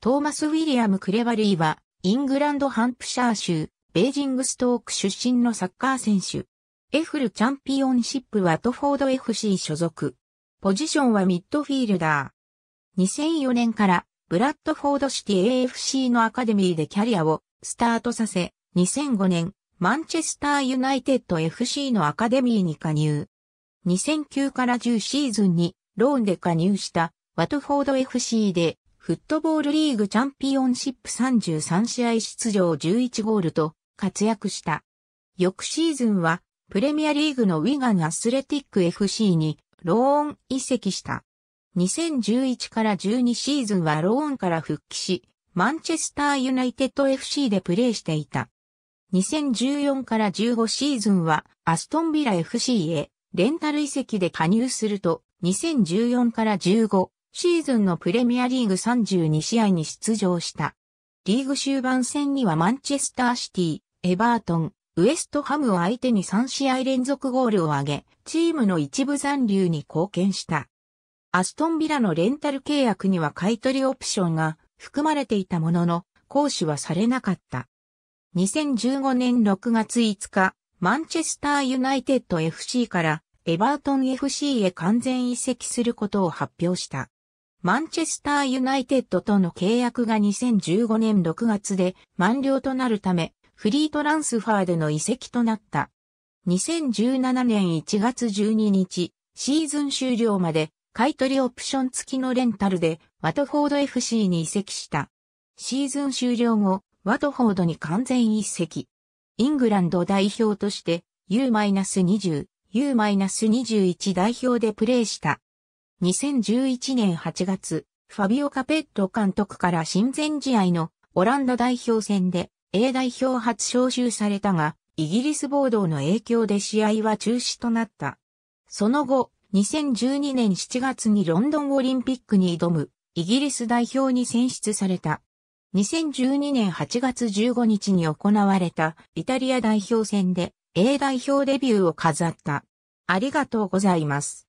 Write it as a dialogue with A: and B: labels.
A: トーマス・ウィリアム・クレバリーは、イングランド・ハンプシャー州、ベージングストーク出身のサッカー選手。エフルチャンピオンシップワトフォード FC 所属。ポジションはミッドフィールダー。2004年からブラッドフォードシティ AFC のアカデミーでキャリアをスタートさせ、2005年マンチェスターユナイテッド FC のアカデミーに加入。2009から10シーズンにローンで加入したワトフォード FC でフットボールリーグチャンピオンシップ33試合出場11ゴールと活躍した。翌シーズンはプレミアリーグのウィガンアスレティック FC にローン移籍した。2011から12シーズンはローンから復帰し、マンチェスターユナイテッド FC でプレーしていた。2014から15シーズンはアストンビラ FC へレンタル移籍で加入すると、2014から15シーズンのプレミアリーグ32試合に出場した。リーグ終盤戦にはマンチェスターシティ、エバートン、ウエストハムを相手に3試合連続ゴールを挙げ、チームの一部残留に貢献した。アストンビラのレンタル契約には買取オプションが含まれていたものの、行使はされなかった。2015年6月5日、マンチェスターユナイテッド FC からエバートン FC へ完全移籍することを発表した。マンチェスターユナイテッドとの契約が2015年6月で満了となるため、フリートランスファーでの移籍となった。2017年1月12日、シーズン終了まで買取オプション付きのレンタルでワトフォード FC に移籍した。シーズン終了後、ワトフォードに完全移籍。イングランド代表として U-20、U-21 代表でプレーした。2011年8月、ファビオ・カペット監督から親善試合のオランダ代表戦で A 代表初招集されたが、イギリス暴動の影響で試合は中止となった。その後、2012年7月にロンドンオリンピックに挑むイギリス代表に選出された。2012年8月15日に行われたイタリア代表戦で A 代表デビューを飾った。ありがとうございます。